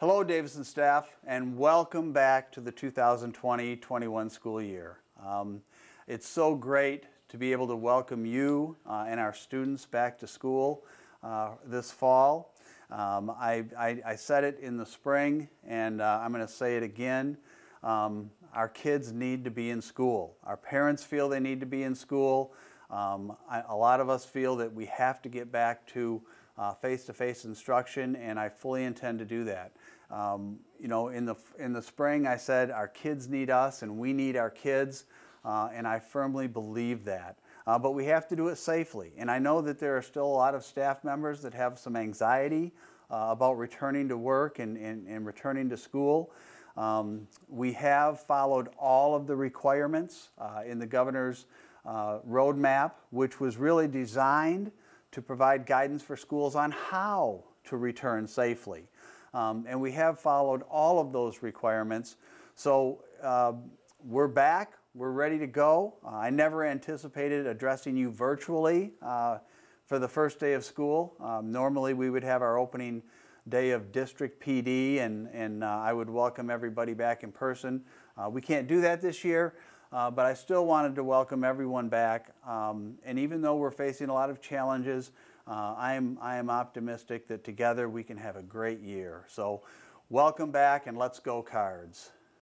Hello, Davidson staff, and welcome back to the 2020-21 school year. Um, it's so great to be able to welcome you uh, and our students back to school uh, this fall. Um, I, I, I, said it in the spring, and uh, I'm going to say it again. Um, our kids need to be in school. Our parents feel they need to be in school. Um, I, a lot of us feel that we have to get back to uh, face-to-face instruction, and I fully intend to do that. Um, you know, in the, in the spring, I said our kids need us and we need our kids, uh, and I firmly believe that. Uh, but we have to do it safely. And I know that there are still a lot of staff members that have some anxiety uh, about returning to work and, and, and returning to school. Um, we have followed all of the requirements uh, in the governor's roadmap, which was really designed to provide guidance for schools on how to return safely. Um, and we have followed all of those requirements. So uh, we're back, we're ready to go. Uh, I never anticipated addressing you virtually uh, for the first day of school. Um, normally we would have our opening day of district PD and, and uh, I would welcome everybody back in person. Uh, we can't do that this year. Uh, but I still wanted to welcome everyone back. Um, and even though we're facing a lot of challenges, uh, I, am, I am optimistic that together we can have a great year. So welcome back and let's go cards.